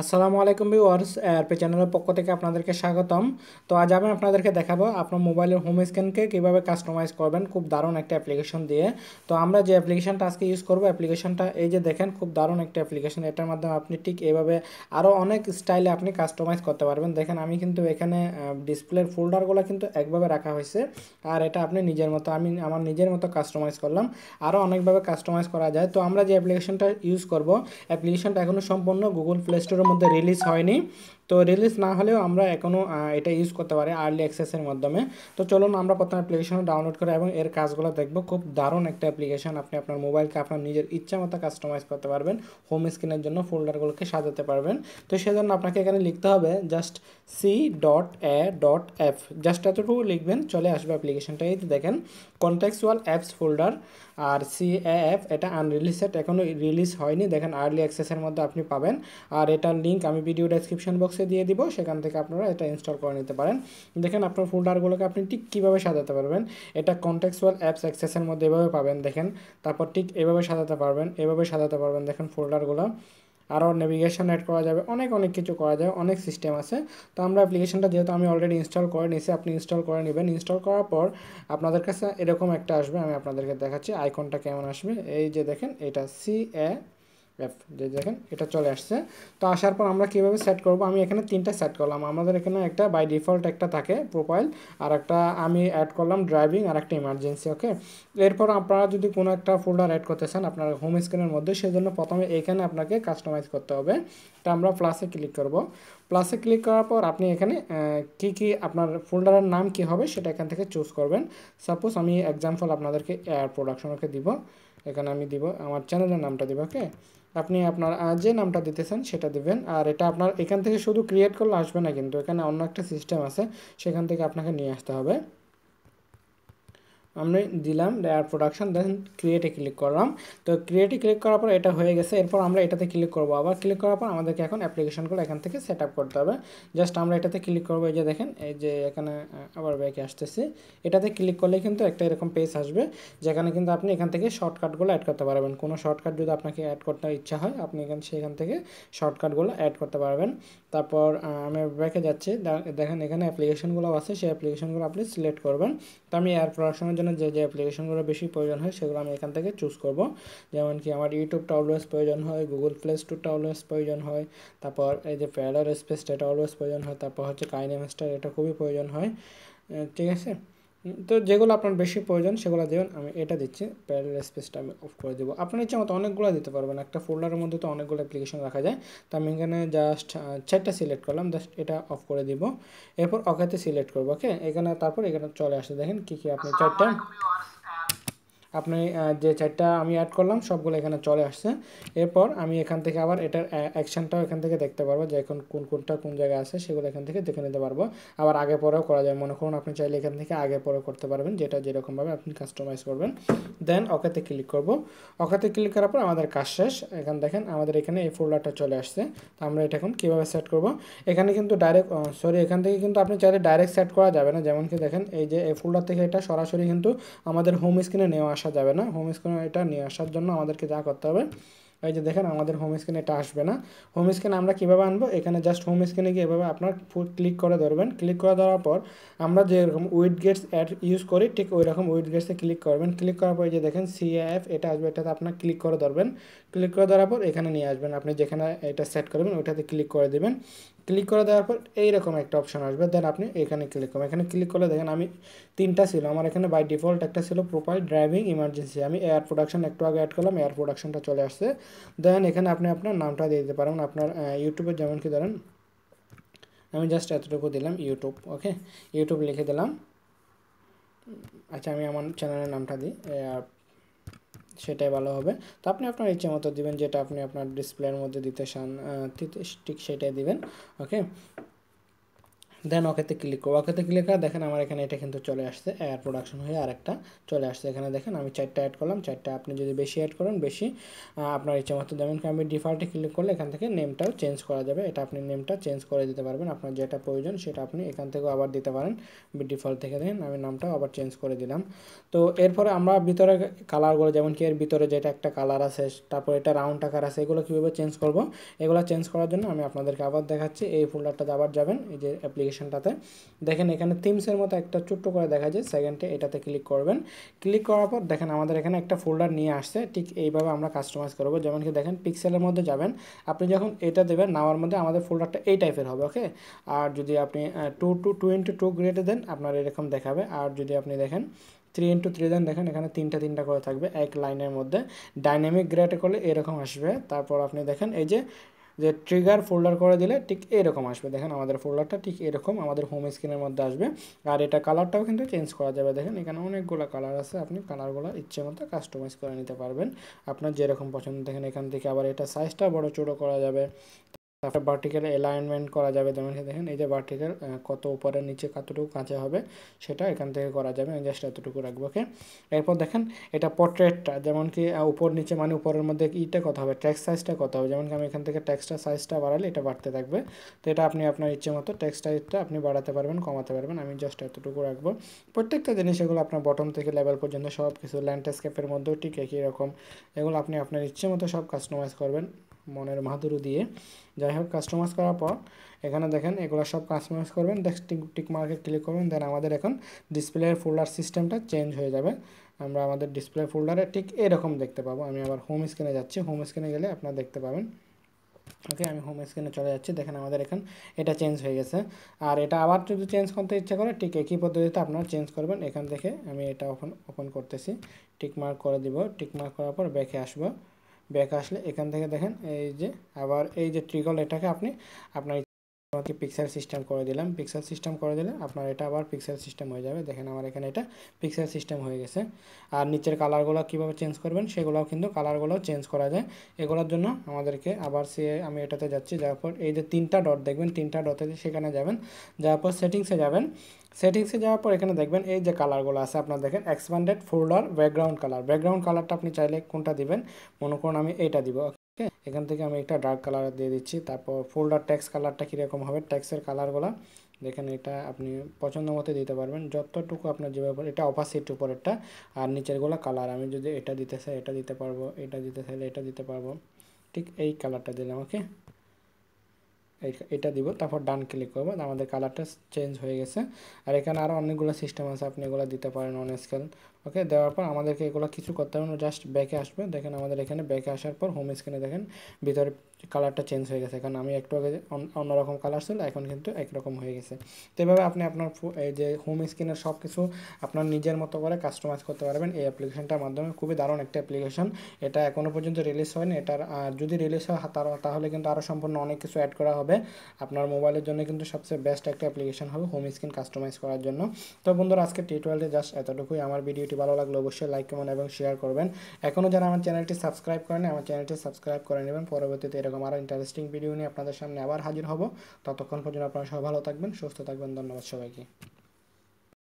আসসালামু আলাইকুম ভিউয়ার্স এয়ারপে চ্যানেলের পক্ষ থেকে আপনাদেরকে স্বাগতম তো আজ আমি আপনাদেরকে দেখাবো আপনার মোবাইলের হোম স্ক্রিনকে কীভাবে কাস্টমাইজ করবেন খুব দারুণ একটা অ্যাপ্লিকেশন দিয়ে তো আমরা যে অ্যাপ্লিকেশনটা আজকে ইউজ করবো অ্যাপ্লিকেশনটা এই যে দেখেন খুব দারুণ একটা অ্যাপ্লিকেশন এটার মাধ্যমে আপনি ঠিক এভাবে আরও অনেক স্টাইলে আপনি কাস্টমাইজ করতে পারবেন দেখেন আমি কিন্তু এখানে ডিসপ্লের ফোল্ডারগুলো কিন্তু একভাবে রাখা হয়েছে আর এটা আপনি নিজের মতো আমি আমার নিজের মতো কাস্টমাইজ করলাম আরও অনেকভাবে কাস্টমাইজ করা যায় তো আমরা যে অ্যাপ্লিকেশনটা ইউজ করব অ্যাপ্লিকেশনটা এখনও সম্পূর্ণ গুগল প্লে স্টোর মধ্যে রিলিজ হয়নি তো রিলিজ না হলেও আমরা এখনও এটা ইউজ করতে পারি আর্লি অ্যাক্সেসের মাধ্যমে তো চলুন আমরা প্রথমে অ্যাপ্লিকেশনও ডাউনলোড করে এবং এর কাজগুলো দেখব খুব দারুণ একটা অ্যাপ্লিকেশন আপনি আপনার মোবাইলকে আপনার নিজের ইচ্ছা মতো কাস্টমাইজ করতে পারবেন হোম স্ক্রিনের জন্য ফোল্ডারগুলোকে সাজাতে পারবেন তো সেজন্য আপনাকে এখানে লিখতে হবে just C dot A dot F just এতটুকু লিখবেন চলে আসবে অ্যাপ্লিকেশনটা এই দেখেন কনটেক্সুয়াল অ্যাপস ফোল্ডার আর সি এফ এটা আনরিলিসেড এখনও রিলিজ হয়নি দেখেন আর্লি অ্যাক্সেসের মধ্যে আপনি পাবেন আর এটার লিঙ্ক আমি ভিডিও ডেসক্রিপশন বক্সে বক্সে দিয়ে দিব সেখান থেকে আপনারা এটা ইনস্টল করে নিতে পারেন দেখেন আপনার ফোল্ডারগুলোকে আপনি ঠিক কীভাবে সাজাতে পারবেন এটা কন্টেক্সুয়াল অ্যাপস অ্যাক্সেসের মধ্যে এভাবে পাবেন দেখেন তারপর ঠিক এভাবে সাজাতে পারবেন এভাবে সাজাতে পারবেন দেখেন ফোল্ডারগুলো আরও নেভিগেশন অ্যাড করা যাবে অনেক অনেক কিছু করা যায় অনেক সিস্টেম আছে তো আমরা অ্যাপ্লিকেশনটা যেহেতু আমি অলরেডি ইনস্টল করে নিয়েছি আপনি ইনস্টল করে নেবেন ইনস্টল করার পর আপনাদের কাছে এরকম একটা আসবে আমি আপনাদেরকে দেখাচ্ছি আইকনটা কেমন আসবে এই যে দেখেন এটা সি এ যে দেখেন এটা চলে আসছে তো আসার পর আমরা কীভাবে সেট করব আমি এখানে তিনটা সেট করলাম আমাদের এখানে একটা বাই ডিফল্ট একটা থাকে প্রোফাইল আর একটা আমি অ্যাড করলাম ড্রাইভিং আর একটা ইমার্জেন্সি ওকে এরপর আপনারা যদি কোনো একটা ফোল্ডার অ্যাড করতে চান আপনার হোম স্ক্রিনের মধ্যে সেজন্য প্রথমে এখানে আপনাকে কাস্টমাইজ করতে হবে তা আমরা প্লাসে ক্লিক করব প্লাসে ক্লিক করার পর আপনি এখানে কি কি আপনার ফোল্ডারের নাম কি হবে সেটা এখান থেকে চুজ করবেন সাপোজ আমি এক্সাম্পল আপনাদেরকে এয়ার প্রোডাকশন ওকে দিব এখানে আমি দিব আমার চ্যানেলের নামটা দিব ওকে আপনি আপনার যে নামটা দিতেছেন সেটা দেবেন আর এটা আপনার এখান থেকে শুধু ক্রিয়েট করলে আসবে না কিন্তু এখানে অন্য একটা সিস্টেম আছে সেখান থেকে আপনাকে নিয়ে আসতে হবে আমি দিলাম এয়ার প্রোডাকশন দেন ক্রিয়েটে ক্লিক করলাম তো ক্রিয়েটে ক্লিক করার পর এটা হয়ে গেছে এরপর আমরা এটাতে ক্লিক করবো আবার ক্লিক করার পর আমাদেরকে এখন অ্যাপ্লিকেশনগুলো এখান থেকে সেট করতে হবে জাস্ট আমরা এটাতে ক্লিক করবো এই যে দেখেন এই যে এখানে আবার ব্যাকে আসতেছি এটাতে ক্লিক করলে কিন্তু একটা এরকম পেজ আসবে যেখানে কিন্তু আপনি এখান থেকে শর্টকাটগুলো অ্যাড করতে পারবেন কোনো শর্টকাট যদি আপনাকে অ্যাড করতে ইচ্ছা হয় আপনি এখান সেখান থেকে শর্টকাটগুলো অ্যাড করতে পারবেন তারপর আমি ব্যাকে যাচ্ছি দেখেন এখানে অ্যাপ্লিকেশানগুলো আছে সেই অ্যাপ্লিকেশনগুলো আপনি সিলেক্ট করবেন তো আমি এয়ার প্রোডাকশনের জন্য যে যে অ্যাপ্লিকেশনগুলো বেশি প্রয়োজন হয় সেগুলো আমি এখান থেকে চুজ করব যেমন কি আমার ইউটিউবটা অলওয়েজ প্রয়োজন হয় গুগল প্লে স্টোরটা অলওয়েজ প্রয়োজন হয় তারপর এই যে প্যারালার স্পেসটা এটা অলওয়েজ প্রয়োজন হয় তারপর হচ্ছে কাইনেমাস্টার এটা খুবই প্রয়োজন হয় ঠিক আছে তো যেগুলো আপনার বেশি প্রয়োজন সেগুলো দেবেন আমি এটা দিচ্ছি প্যারেল স্পেসটা আমি অফ করে দেবো আপনার ইচ্ছে মতো অনেকগুলো দিতে পারবেন একটা ফোল্ডারের মধ্যে তো অনেকগুলো অ্যাপ্লিকেশন রাখা যায় তো আমি এখানে জাস্ট চারটা সিলেক্ট করলাম জাস্ট এটা অফ করে দিব এরপর অকেতে সিলেক্ট করবো ওকে এখানে তারপর এখানে চলে আসছে দেখেন কী কী আপনি চারটা আপনি যে চারটা আমি অ্যাড করলাম সবগুলো এখানে চলে আসছে এরপর আমি এখান থেকে আবার এটার অ্যাকশানটাও এখান থেকে দেখতে পারবো যে এখন কোন কোনটা কোন জায়গায় আছে সেগুলো এখান থেকে দেখে নিতে পারবো আবার আগে পরেও করা যায় মনে করুন আপনি চাইলে এখান থেকে আগে পরেও করতে পারবেন যেটা যেরকমভাবে আপনি কাস্টমাইজ করবেন দেন ওকেতে ক্লিক করব ওকেতে ক্লিক করার পর আমাদের কাজ শেষ এখান দেখেন আমাদের এখানে এই ফোল্ডারটা চলে আসছে তো আমরা এটা এখন কীভাবে সেট করব এখানে কিন্তু ডাইরেক্ট সরি এখান থেকে কিন্তু আপনি চাইলে ডাইরেক্ট সেট করা যাবে না যেমন কি দেখেন এই যে এই ফোল্ডার থেকে এটা সরাসরি কিন্তু আমাদের হোম স্ক্রিনে নেওয়া আসা যাবে না হোম স্ক্রিনে এটা নিয়ে আসার জন্য আমাদেরকে যা করতে হবে এই যে দেখেন আমাদের হোম স্ক্রিনে এটা আসবে না হোম স্ক্রিনে আমরা কীভাবে আনবো এখানে জাস্ট হোম স্ক্রিনে গিয়ে এভাবে আপনার ক্লিক করে ধরবেন ক্লিক করে দেওয়ার পর আমরা যেরকম উইড গেটস অ্যাড ইউজ করি ঠিক ওই রকম উইড গেটসে ক্লিক করবেন ক্লিক করার পর যে দেখেন সিএফ এটা আসবে এটাতে আপনার ক্লিক করে ধরবেন ক্লিক করে দেওয়ার পর এখানে নিয়ে আসবেন আপনি যেখানে এটা সেট করবেন ওইটাতে ক্লিক করে দেবেন ক্লিক করে দেওয়ার পর এইরকম একটা অপশান আসবে দেন আপনি এখানে ক্লিক করবেন এখানে ক্লিক করলে দেখেন আমি তিনটা ছিল আমার এখানে বাই ডিফল্ট একটা ছিল প্রোফাইল ড্রাইভিং ইমার্জেন্সি আমি এয়ার প্রোডাকশন একটু আগে অ্যাড করলাম এয়ার প্রোডাকশনটা চলে আসছে দেন এখানে আপনি আপনার নামটা দিয়ে দিতে পারেন আপনার ইউটিউবে যেমন কি ধরেন আমি জাস্ট এতটুকু দিলাম ইউটিউব ওকে ইউটিউব লিখে দিলাম আচ্ছা আমি আমার চ্যানেলের নামটা দিই সেটাই ভালো হবে তো আপনি আপনার ইচ্ছে মতো দিবেন যেটা আপনি আপনার ডিসপ্লের মধ্যে দিতে চান ঠিক সেটাই দিবেন ওকে দেন ওকেতে ক্লিক করবো ওকেতে ক্লিক করা দেখেন আমার এখানে এটা কিন্তু চলে আসছে এয়ার প্রোডাকশন হয়ে আরেকটা চলে আসছে এখানে দেখেন আমি চারটা অ্যাড করলাম চারটা আপনি যদি বেশি অ্যাড করেন বেশি আপনার ইচ্ছে মতো যেমন কি আমি ডিফল্টে ক্লিক করলে এখান থেকে নেমটাও চেঞ্জ করা যাবে এটা আপনি নেমটা চেঞ্জ করে দিতে পারবেন আপনার যেটা প্রয়োজন সেটা আপনি এখান থেকেও আবার দিতে পারেন ডিফল্ট থেকে দেখেন আমি নামটাও আবার চেঞ্জ করে দিলাম তো এরপরে আমরা ভিতরে কালারগুলো যেমন কি এর ভিতরে যেটা একটা কালার আছে তারপর এটা রাউন্ড টাকার আছে এগুলো কীভাবে চেঞ্জ করবো এগুলো চেঞ্জ করার জন্য আমি আপনাদেরকে আবার দেখাচ্ছি এই ফোল্ডারটা আবার যাবেন এই যে অ্যাপ্লিকেশন অ্যাপ্লিকেশনটাতে দেখেন এখানে থিমসের মতো একটা ছোট্ট করে দেখা যায় সেকেন্ডে এটাতে ক্লিক করবেন ক্লিক করার পর দেখেন আমাদের এখানে একটা ফোল্ডার নিয়ে আসছে ঠিক এইভাবে আমরা কাস্টমাইজ করবো যেমন কি দেখেন পিক্সেলের মধ্যে যাবেন আপনি যখন এটা দেবেন নামার মধ্যে আমাদের ফোল্ডারটা এই টাইপের হবে ওকে আর যদি আপনি two two two into two গ্রেটে দেন আপনার এরকম দেখাবে আর যদি আপনি দেখেন থ্রি ইন্টু থ্রি দেন দেখেন এখানে তিনটা তিনটা করে থাকবে এক লাইনের মধ্যে ডাইনামিক গ্রেটে করলে এরকম আসবে তারপর আপনি দেখেন এই যে যে ট্রিগার ফোল্ডার করে দিলে ঠিক এরকম আসবে দেখেন আমাদের ফোল্ডারটা ঠিক এরকম আমাদের হোম স্ক্রিনের মধ্যে আসবে আর এটা কালারটাও কিন্তু চেঞ্জ করা যাবে দেখেন এখানে অনেকগুলো কালার আছে আপনি কালারগুলো ইচ্ছে মতো কাস্টমাইজ করে নিতে পারবেন আপনার যেরকম পছন্দ দেখেন এখান থেকে আবার এটা সাইজটা বড় ছোটো করা যাবে তারপরে ভার্টিক্যাল অ্যালাইনমেন্ট করা যাবে যেমন দেখেন এই যে ভার্টিক্যাল কত উপরে নিচে কতটুকু কাঁচা হবে সেটা এখান থেকে করা যাবে আমি জাস্ট এতটুকু রাখবো ওকে এরপর দেখেন এটা পোর্ট্রেটটা যেমন কি উপর নিচে মানে উপরের মধ্যে ইটা কত হবে ট্যাক্স সাইজটা কত হবে যেমন কি আমি এখান থেকে ট্যাক্সটা সাইজটা বাড়ালে এটা বাড়তে থাকবে তো এটা আপনি আপনার ইচ্ছে মতো ট্যাক্স সাইজটা আপনি বাড়াতে পারবেন কমাতে পারবেন আমি জাস্ট এতটুকু রাখবো প্রত্যেকটা জিনিস এগুলো আপনার বটম থেকে লেভেল পর্যন্ত সব কিছু ল্যান্ডস্কেপের মধ্যেও ঠিক একই রকম এগুলো আপনি আপনার ইচ্ছে মতো সব কাস্টমাইজ করবেন মনের মাহাতুরু দিয়ে যাই হোক কাস্টমাইজ করার পর এখানে দেখেন এগুলো সব কাস্টমাইজ করবেন টিক টিক মার্কে ক্লিক করবেন দেন আমাদের এখন ডিসপ্লের ফোল্ডার সিস্টেমটা চেঞ্জ হয়ে যাবে আমরা আমাদের ডিসপ্লে ফোল্ডারে ঠিক এরকম দেখতে পাবো আমি আবার হোম স্ক্রিনে যাচ্ছি হোম স্ক্রিনে গেলে আপনারা দেখতে পাবেন ওকে আমি হোম স্ক্রিনে চলে যাচ্ছি দেখেন আমাদের এখন এটা চেঞ্জ হয়ে গেছে আর এটা আবার যদি চেঞ্জ করতে ইচ্ছা করে ঠিক একই পদ্ধতিতে আপনারা চেঞ্জ করবেন এখান থেকে আমি এটা ওপেন ওপেন করতেছি টিক মার্ক করে দিব টিক মার্ক করার পর ব্যাকে আসবো ব্যাক আসলে এখান থেকে দেখেন এই যে আবার এই যে ট্রিকল এটাকে আপনি আপনার আমাকে পিক্সেল সিস্টেম করে দিলাম পিক্সেল সিস্টেম করে দিলে আপনার এটা আবার পিক্সেল সিস্টেম হয়ে যাবে দেখেন আমার এখানে এটা পিক্সেল সিস্টেম হয়ে গেছে আর নিচের কালারগুলো কীভাবে চেঞ্জ করবেন সেগুলোও কিন্তু কালারগুলো চেঞ্জ করা যায় এগুলোর জন্য আমাদেরকে আবার সে আমি এটাতে যাচ্ছি যাওয়ার পর এই যে তিনটা ডট দেখবেন তিনটা ডটে সেখানে যাবেন যাওয়ার পর সেটিংসে যাবেন সেটিংসে যাওয়ার পর এখানে দেখবেন এই যে কালারগুলো আছে আপনার দেখেন expanded folder background colour background কালারটা আপনি চাইলে কোনটা দিবেন মনে করুন আমি এটা দিব ওকে এখান থেকে আমি একটা ডার্ক কালার দিয়ে দিচ্ছি তারপর ফোল্ডার ট্যাক্স কালারটা কীরকম হবে ট্যাক্সের কালারগুলো দেখেন এটা আপনি পছন্দ মতো দিতে পারবেন যতটুকু আপনার যেভাবে এটা অপাসিট উপরেরটা আর নিচেরগুলো কালার আমি যদি এটা দিতে চাই এটা দিতে পারবো এটা দিতে চাইলে এটা দিতে পারবো ঠিক এই কালারটা দিলাম ওকে এটা দিব তারপর ডান ক্লিক করব আমাদের কালারটা চেঞ্জ হয়ে গেছে আর এখানে আরও অনেকগুলো সিস্টেম আছে আপনি এগুলো দিতে পারেন অন স্কেল ওকে দেওয়ার পর আমাদেরকে এগুলো কিছু করতে হবে না জাস্ট ব্যাকে আসবে দেখেন আমাদের এখানে ব্যাকে আসার পর হোম স্ক্রিনে দেখেন ভিতরে কালারটা চেঞ্জ হয়ে গেছে কারণ আমি একটু আগে অন্যরকম কালার ছিল এখন কিন্তু একরকম হয়ে গেছে তো এভাবে আপনি আপনার এই যে হোম স্ক্রিনের সব কিছু আপনার নিজের মতো করে কাস্টমাইজ করতে পারবেন এই অ্যাপ্লিকেশনটার মাধ্যমে খুবই দারুণ একটা অ্যাপ্লিকেশন এটা এখনও পর্যন্ত রিলিজ হয়নি এটার যদি রিলিজ হয় তার তাহলে কিন্তু আরও সম্পূর্ণ অনেক কিছু অ্যাড করা হবে আপনার মোবাইলের জন্য কিন্তু সবচেয়ে বেস্ট একটা অ্যাপ্লিকেশন হবে হোম স্ক্রিন কাস্টমাইজ করার জন্য তো বন্ধুরা আজকে টি টোয়েলভে জাস্ট এতটুকুই আমার ভিডিওটি ভালো লাগলো অবশ্যই লাইক কমেন্ট এবং শেয়ার করবেন এখনও যারা আমার চ্যানেলটি সাবস্ক্রাইব করেনি আমার চ্যানেলটি সাবস্ক্রাইব করে নেবেন পরবর্তীতে এরকম এরকম আরও ইন্টারেস্টিং ভিডিও নিয়ে আপনাদের সামনে আবার হাজির হব ততক্ষণ পর্যন্ত আপনারা সবাই ভালো থাকবেন সুস্থ থাকবেন ধন্যবাদ সবাইকে